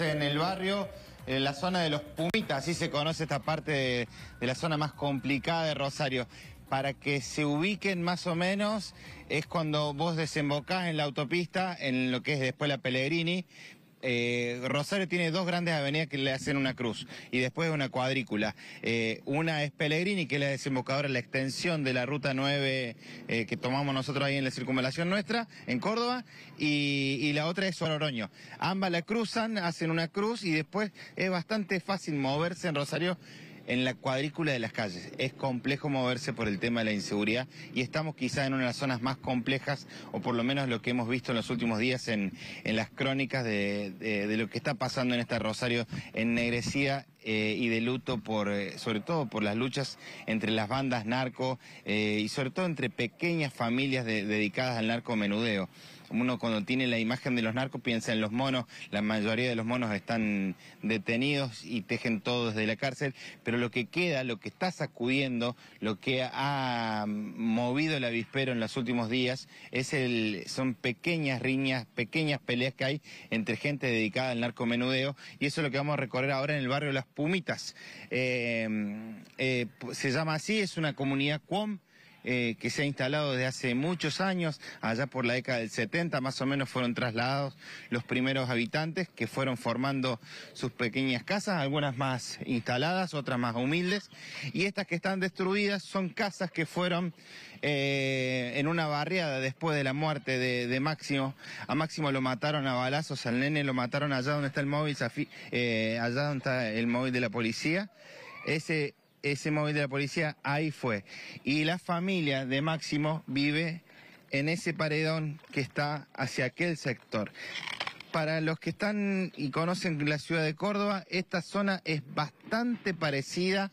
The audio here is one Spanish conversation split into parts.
en el barrio, en eh, la zona de los Pumitas, así se conoce esta parte de, de, la zona más complicada de Rosario. Para que se ubiquen más o menos es cuando vos desembocás en la autopista, en lo que es después la Pellegrini, eh, Rosario tiene dos grandes avenidas que le hacen una cruz y después una cuadrícula. Eh, una es Pellegrini, que es la desembocadora, la extensión de la ruta 9 eh, que tomamos nosotros ahí en la circunvalación nuestra, en Córdoba, y, la otra es Oroño. Ambas la cruzan, hacen una cruz y después es bastante fácil moverse en Rosario en la cuadrícula de las calles. Es complejo moverse por el tema de la inseguridad y estamos quizá en una de las zonas más complejas, o por lo menos lo que hemos visto en los últimos días en, las crónicas de, lo que está pasando en este Rosario en Eh, y de luto por, eh, sobre todo por las luchas entre las bandas narco eh, y sobre todo entre pequeñas familias dedicadas al narco menudeo uno cuando tiene la imagen de los narcos piensa en los monos, la mayoría de los monos están detenidos y tejen todo desde la cárcel, pero lo que queda, lo que está sacudiendo, lo que ha movido el avispero en los últimos días, es son pequeñas riñas, pequeñas peleas que hay entre gente dedicada al narcomenudeo, y eso es lo que vamos a recorrer ahora en el barrio Las Pumitas. Eh, eh, se llama así, es una comunidad cuom, eh, que se ha instalado desde hace muchos años, allá por la década del 70 más o menos fueron trasladados los primeros habitantes que fueron formando sus pequeñas casas, algunas más instaladas, otras más humildes, y estas que están destruidas son casas que fueron eh, en una barriada después de la muerte de, Máximo. A Máximo lo mataron a balazos, al nene lo mataron allá donde está el móvil, eh, allá donde está el móvil de la policía. Ese ese móvil de la policía ahí fue. Y la familia de Máximo vive en ese paredón que está hacia aquel sector. Para los que están y conocen la ciudad de Córdoba, esta zona es bastante parecida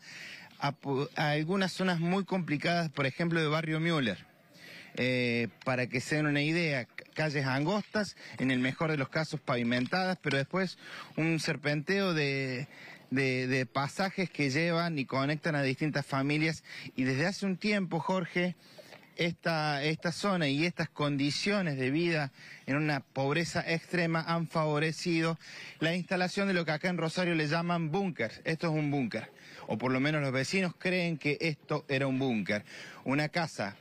a, algunas zonas muy complicadas, por ejemplo, de Barrio Müller. Eh, para que se den una idea, calles angostas, en el mejor de los casos pavimentadas, pero después un serpenteo de, de, pasajes que llevan y conectan a distintas familias. Y desde hace un tiempo, Jorge, esta, zona y estas condiciones de vida en una pobreza extrema han favorecido la instalación de lo que acá en Rosario le llaman búnkers. Esto es un búnker, o por lo menos los vecinos creen que esto era un búnker. Una casa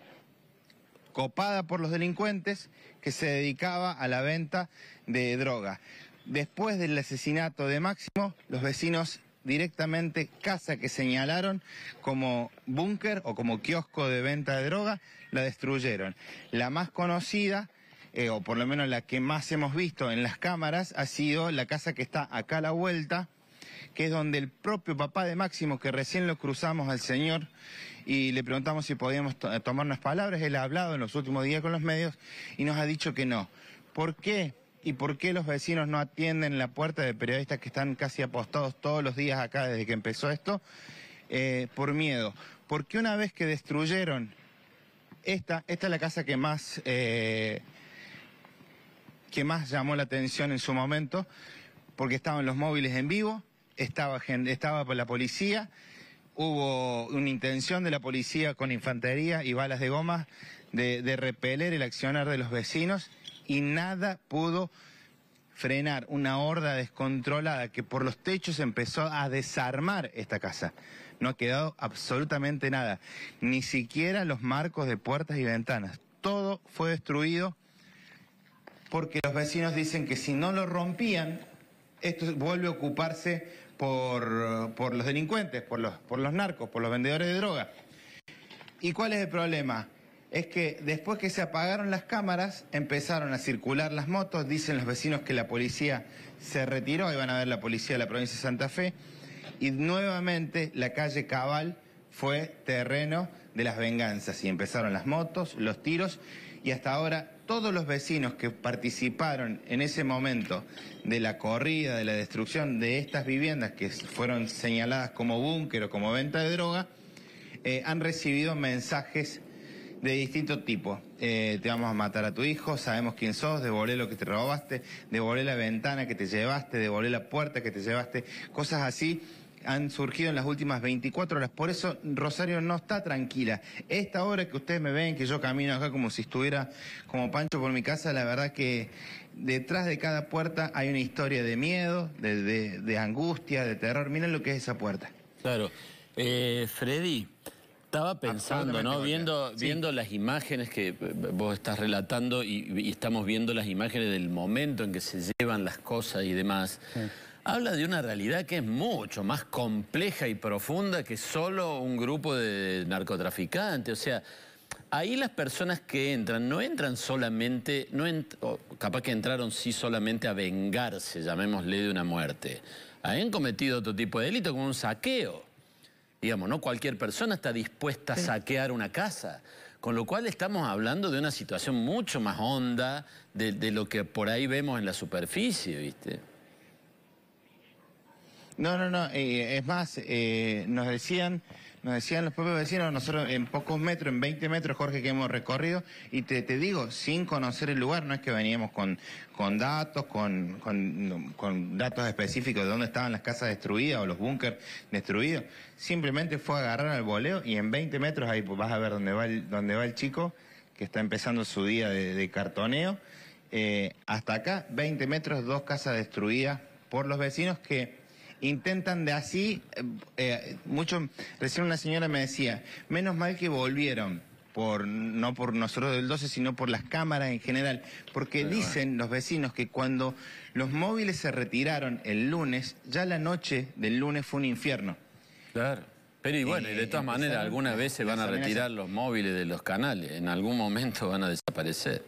copada por los delincuentes que se dedicaba a la venta de droga. Después del asesinato de Máximo, los vecinos directamente casa que señalaron como búnker o como kiosco de venta de droga, la destruyeron. La más conocida, eh, o por lo menos la que más hemos visto en las cámaras, ha sido la casa que está acá a la vuelta, que es donde el propio papá de Máximo, que recién lo cruzamos al señor y le preguntamos si podíamos tomar unas palabras, él ha hablado en los últimos días con los medios y nos ha dicho que no. ¿Por qué? y por qué los vecinos no atienden la puerta de periodistas que están casi apostados todos los días acá desde que empezó esto, eh, por miedo. Porque una vez que destruyeron esta, esta es la casa que más, eh, que más llamó la atención en su momento, porque estaban los móviles en vivo, estaba, estaba la policía, hubo una intención de la policía con infantería y balas de goma de, de repeler el accionar de los vecinos y nada pudo frenar una horda descontrolada que por los techos empezó a desarmar esta casa. No ha quedado absolutamente nada, ni siquiera los marcos de puertas y ventanas. Todo fue destruido porque los vecinos dicen que si no lo rompían, esto vuelve a ocuparse por, los delincuentes, por los, por los narcos, por los vendedores de droga. ¿Y cuál es el problema? es que después que se apagaron las cámaras, empezaron a circular las motos, dicen los vecinos que la policía se retiró, iban a ver la policía de la provincia de Santa Fe, y nuevamente la calle Cabal fue terreno de las venganzas y empezaron las motos, los tiros y hasta ahora todos los vecinos que participaron en ese momento de la corrida, de la destrucción de estas viviendas que fueron señaladas como búnker o como venta de droga, eh, han recibido mensajes de distinto tipo. Eh, te vamos a matar a tu hijo, sabemos quién sos, devolé lo que te robaste, devolé la ventana que te llevaste, devolé la puerta que te llevaste, cosas así han surgido en las últimas 24 horas. Por eso Rosario no está tranquila. Esta hora que ustedes me ven, que yo camino acá como si estuviera como Pancho por mi casa, la verdad que detrás de cada puerta hay una historia de miedo, de, de, de angustia, de terror. Miren lo que es esa puerta. Claro. Eh, Freddy, estaba pensando, ¿no? Viendo, las imágenes que eh, vos estás relatando y, estamos viendo las imágenes del momento en que se llevan las cosas y demás. Habla de una realidad que es mucho más compleja y profunda que solo un grupo de narcotraficantes. O sea, ahí las personas que entran no entran solamente, no capaz que entraron sí solamente a vengarse, llamémosle, de una muerte. Han cometido otro tipo de delito como un saqueo. Digamos, no cualquier persona está dispuesta a saquear una casa. Con lo cual estamos hablando de una situación mucho más honda de, lo que por ahí vemos en la superficie, ¿viste? No, no, no, eh, es más, eh, nos decían, nos decían los propios vecinos, nosotros en pocos metros, en 20 metros, Jorge, que hemos recorrido, y te, digo, sin conocer el lugar, no es que veníamos con, con datos, con, con, datos específicos de dónde estaban las casas destruidas o los búnkers destruidos, simplemente fue a agarrar al boleo y en 20 metros ahí vas a ver dónde va el, dónde va el chico que está empezando su día de, cartoneo. Eh, hasta acá, 20 metros, dos casas destruidas por los vecinos que intentan de así, eh, eh, mucho, recién una señora me decía, menos mal que volvieron. Por, no por nosotros del 12, sino por las cámaras en general, porque dicen los vecinos que cuando los móviles se retiraron el lunes, ya la noche del lunes fue un infierno. Claro. Pero y bueno, y de todas eh, maneras, alguna vez van a retirar los móviles de los canales, en algún momento van a desaparecer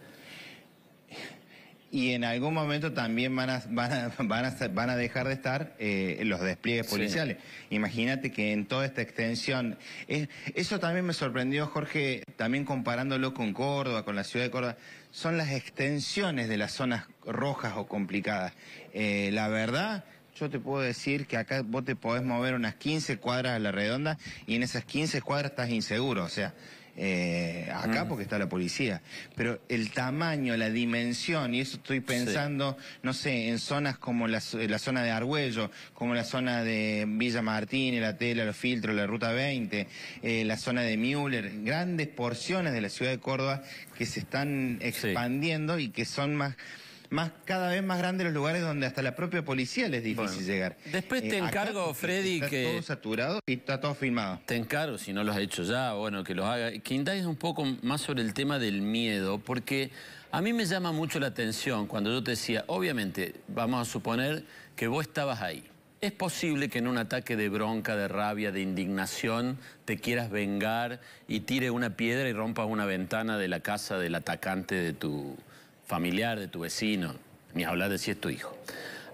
y en algún momento también van a, dejar de estar eh, los despliegues policiales. Imagínate que en toda esta extensión, eso también me sorprendió Jorge, también comparándolo con Córdoba, con la ciudad de Córdoba, son las extensiones de las zonas rojas o complicadas. Eh, la verdad... Yo te puedo decir que acá vos te podés mover unas 15 cuadras a la redonda y en esas 15 cuadras estás inseguro. O sea, eh, acá mm. porque está la policía. Pero el tamaño, la dimensión, y eso estoy pensando, no sé, en zonas como la, zona de Argüello, como la zona de Villa Martín la Tela, los filtros, la Ruta 20, eh, la zona de Müller, grandes porciones de la ciudad de Córdoba que se están expandiendo y que son más más cada vez más grandes los lugares donde hasta la propia policía les es difícil llegar. Después te eh, encargo, Freddy, Freddy, está que... Todo saturado y está todo filmado. Te encargo, si no lo has hecho ya, bueno, que los haga. Que es un poco más sobre el tema del miedo, porque a mí me llama mucho la atención cuando yo te decía, obviamente, vamos a suponer que vos estabas ahí. Es posible que en un ataque de bronca, de rabia, de indignación, te quieras vengar y tire una piedra y rompas una ventana de la casa del atacante de tu familiar, de tu vecino, ni hablar de si es tu hijo.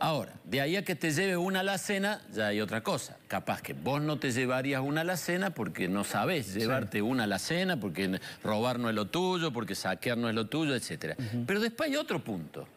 Ahora, de ahí a que te lleve una a la cena, ya hay otra cosa. Capaz que vos no te llevarías una a la cena porque no sabés llevarte una a la cena, porque robar no es lo tuyo, porque saquear no es lo tuyo, etc. Pero después hay otro punto.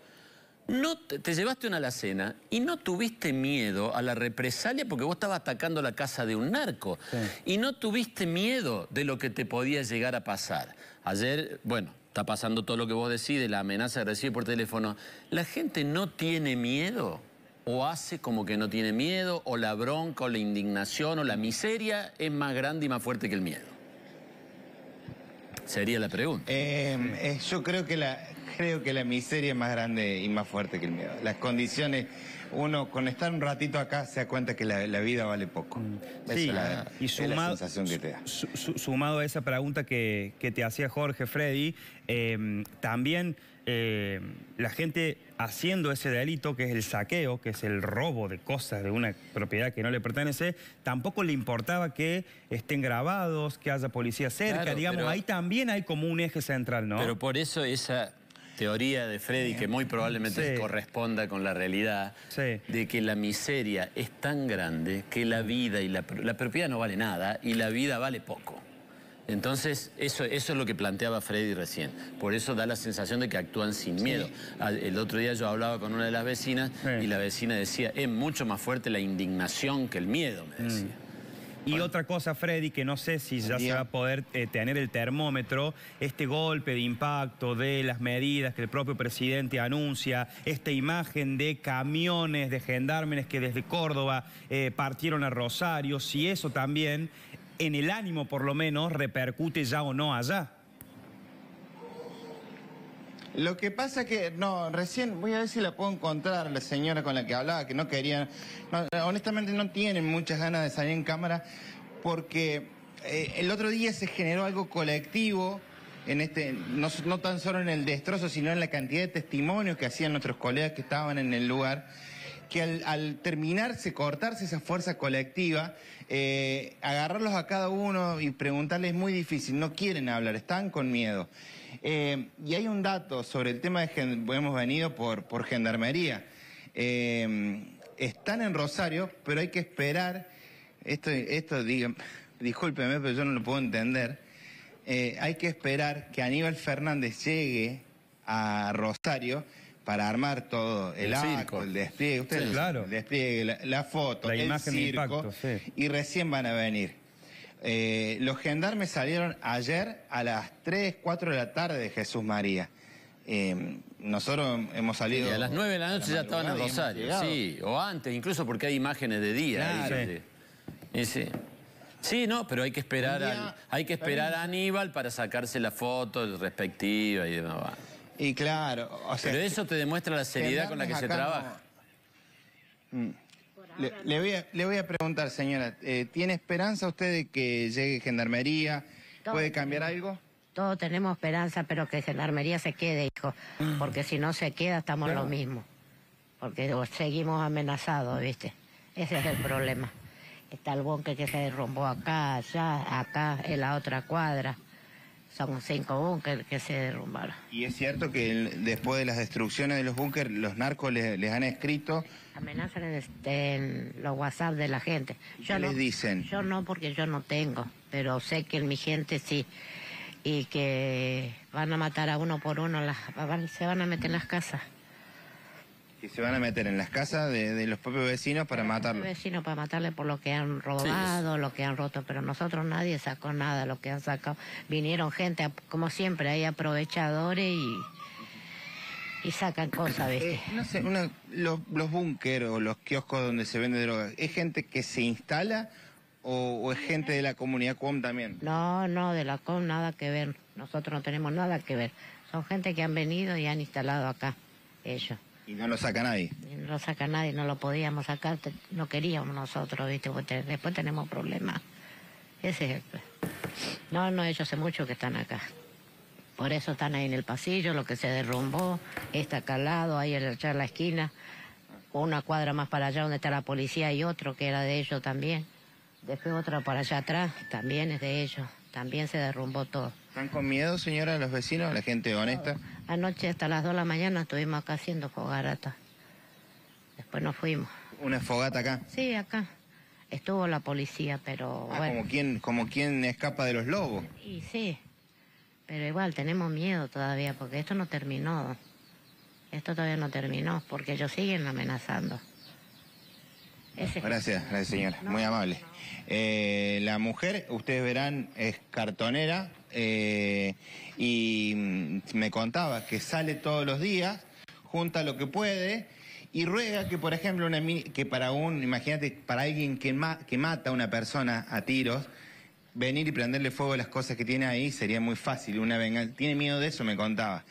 No te, llevaste una a la cena y no tuviste miedo a la represalia porque vos estabas atacando la casa de un narco. Y no tuviste miedo de lo que te podía llegar a pasar. Ayer, bueno, está pasando todo lo que vos de la amenaza que recibe por teléfono, ¿la gente no tiene miedo? ¿O hace como que no tiene miedo? ¿O la bronca, o la indignación, o la miseria es más grande y más fuerte que el miedo? Sería la pregunta. Eh, eh, yo creo que la, creo que la miseria es más grande y más fuerte que el miedo. Las condiciones, uno con estar un ratito acá se da cuenta que la, vida vale poco. Mm, sí, y sumado, es la sensación que te da. Sumado a esa pregunta que, te hacía Jorge, Freddy, em, también em, la gente haciendo ese delito, que es el saqueo, que es el robo de cosas de una propiedad que no le pertenece, tampoco le importaba que estén grabados, que haya policía cerca, digamos, ahí también hay como un eje central, ¿no? Pero por eso esa teoría de Freddy, que muy probablemente corresponda con la realidad, de que la miseria es tan grande que la vida y la, la, propiedad no vale nada y la vida vale poco. Entonces, eso, eso es lo que planteaba Freddy recién. Por eso da la sensación de que actúan sin miedo. El otro día yo hablaba con una de las vecinas y la vecina decía, es mucho más fuerte la indignación que el miedo, me mm. decía. Y otra cosa, Freddy, que no sé si ya se va a poder eh, tener el termómetro, este golpe de impacto de las medidas que el propio presidente anuncia, esta imagen de camiones de gendarmes que desde Córdoba eh, partieron a Rosario, si eso también en el ánimo por lo menos repercute ya o no allá. Lo que pasa que, no, recién voy a ver si la puedo encontrar, la señora con la que hablaba, que no querían, honestamente no tienen muchas ganas de salir en cámara, porque eh, el otro día se generó algo colectivo, en este, no, no tan solo en el destrozo, sino en la cantidad de testimonios que hacían nuestros colegas que estaban en el lugar que al, terminarse, cortarse esa fuerza colectiva, eh, agarrarlos a cada uno y preguntarles es muy difícil, no quieren hablar, están con miedo. Eh, y hay un dato sobre el tema de hemos venido por, gendarmería. Eh, están en Rosario, pero hay que esperar, esto, esto pero yo no lo puedo entender, hay que esperar que Aníbal Fernández llegue a Rosario para armar todo el, arco, el despliegue, ustedes claro. el despliegue, la, foto, la imagen circo, y recién van a venir. Eh, los gendarmes salieron ayer a las 3, 4 de la tarde de Jesús María. Eh, nosotros hemos salido... a las 9 de la noche ya estaban en Rosario, sí, o antes, incluso porque hay imágenes de día. sí. Sí, no, pero hay que esperar, hay que esperar a Aníbal para sacarse la foto respectiva y demás. Y claro, Pero eso te demuestra la seriedad con la que se trabaja. Mm. Le, voy a, le, voy a, preguntar, señora, eh, ¿tiene esperanza usted de que llegue Gendarmería? ¿Puede cambiar algo? Todos tenemos esperanza, pero que Gendarmería se quede, hijo, mm. porque si no se queda estamos lo mismo, porque seguimos amenazados, ¿viste? Ese es el problema. Está el bonque que se derrumbó acá, allá, acá, en la otra cuadra. Son cinco búnker que se derrumbaron. ¿Y es cierto que después de las destrucciones de los búnker, los narcos les, han escrito? Amenazan en, los WhatsApp de la gente. Yo no, les dicen? Yo no, porque yo no tengo, pero sé que mi gente sí. Y que van a matar a uno por uno, las, se van a meter en las casas se van a meter en las casas de, los propios vecinos para matarlo. Vecinos para matarle por lo que han robado, lo que han roto, pero nosotros nadie sacó nada, lo que han sacado. Vinieron gente, como siempre, hay aprovechadores y, y sacan cosas, eh, los, los o los kioscos donde se vende droga, ¿es gente que se instala o, o, es gente de la comunidad COM también? No, no, de la COM nada que ver. Nosotros no tenemos nada que ver. Son gente que han venido y han instalado acá, ellos. Y no lo saca nadie. No lo saca nadie, no lo podíamos sacar, no queríamos nosotros, ¿viste? después tenemos problemas. Ese No, no, ellos hace mucho que están acá. Por eso están ahí en el pasillo, lo que se derrumbó, está calado, ahí al echar la esquina, una cuadra más para allá donde está la policía y otro que era de ellos también. Después otra para allá atrás, también es de ellos, también se derrumbó todo. ¿Están con miedo, señora, los vecinos, la gente honesta? Anoche hasta las 2 de la mañana estuvimos acá haciendo fogarata. Después nos fuimos. ¿Una fogata acá? Sí, acá. Estuvo la policía, pero ah, bueno. Como quien, como quien escapa de los lobos. Y sí, pero igual tenemos miedo todavía porque esto no terminó. Esto todavía no terminó porque ellos siguen amenazando. Gracias, gracias señora, muy amable. Eh, la mujer, ustedes verán, es cartonera, eh, y mm, me contaba que sale todos los días, junta lo que puede y ruega que, por ejemplo, una, que para un, imagínate, para alguien que, que mata a una persona a tiros, venir y prenderle fuego a las cosas que tiene ahí sería muy fácil, una venganza. Tiene miedo de eso, me contaba.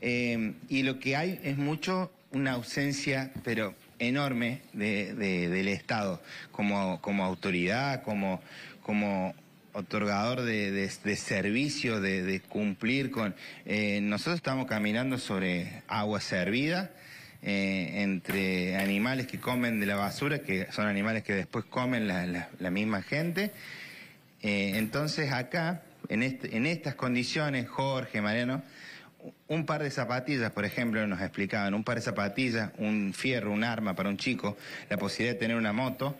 Eh, y lo que hay es mucho una ausencia, pero enorme, del Estado, como, como autoridad, como, como otorgador de, servicio, de cumplir con... Eh, nosotros estamos caminando sobre agua servida, eh, entre animales que comen de la basura, que son animales que después comen la, misma gente. Eh, entonces acá, en, este, en estas condiciones, Jorge, Mariano, un par de zapatillas, por ejemplo, nos explicaban, un par de zapatillas, un fierro, un arma para un chico, la posibilidad de tener una moto,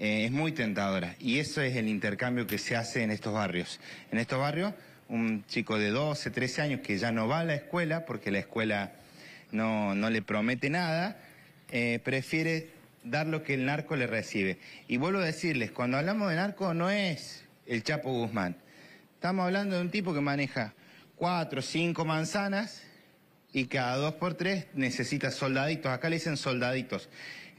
eh, es muy tentadora. Y eso es el intercambio que se hace en estos barrios. En estos barrios, un chico de 12, 13 años que ya no va a la escuela porque la escuela no, le promete nada, eh, prefiere dar lo que el narco le recibe. Y vuelvo a decirles, cuando hablamos de narco no es el Chapo Guzmán. Estamos hablando de un tipo que maneja cuatro, cinco manzanas y cada dos por tres necesita soldaditos. Acá le dicen soldaditos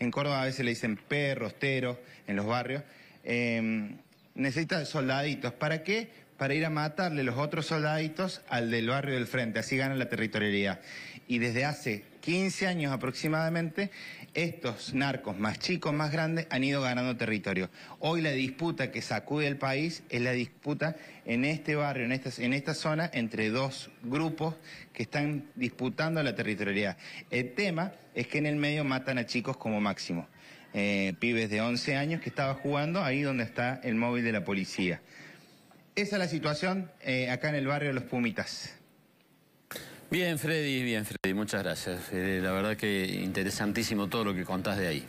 en Córdoba a veces le dicen perros, teros, en los barrios. Em, necesita soldaditos. ¿Para qué? Para ir a matarle los otros soldaditos al del barrio del frente. Así gana la territorialidad. Y desde hace 15 años aproximadamente, estos narcos más chicos, más grandes, han ido ganando territorio. Hoy la disputa que sacude el país es la disputa en este barrio, en esta, zona, entre dos grupos que están disputando la territorialidad. El tema es que en el medio matan a chicos como máximo. Eh, pibes de 11 años que estaba jugando ahí donde está el móvil de la policía. Esa es la situación eh, acá en el barrio de Los Pumitas. Bien, Freddy, bien, Freddy, muchas gracias. Eh, la verdad que interesantísimo todo lo que contás de ahí.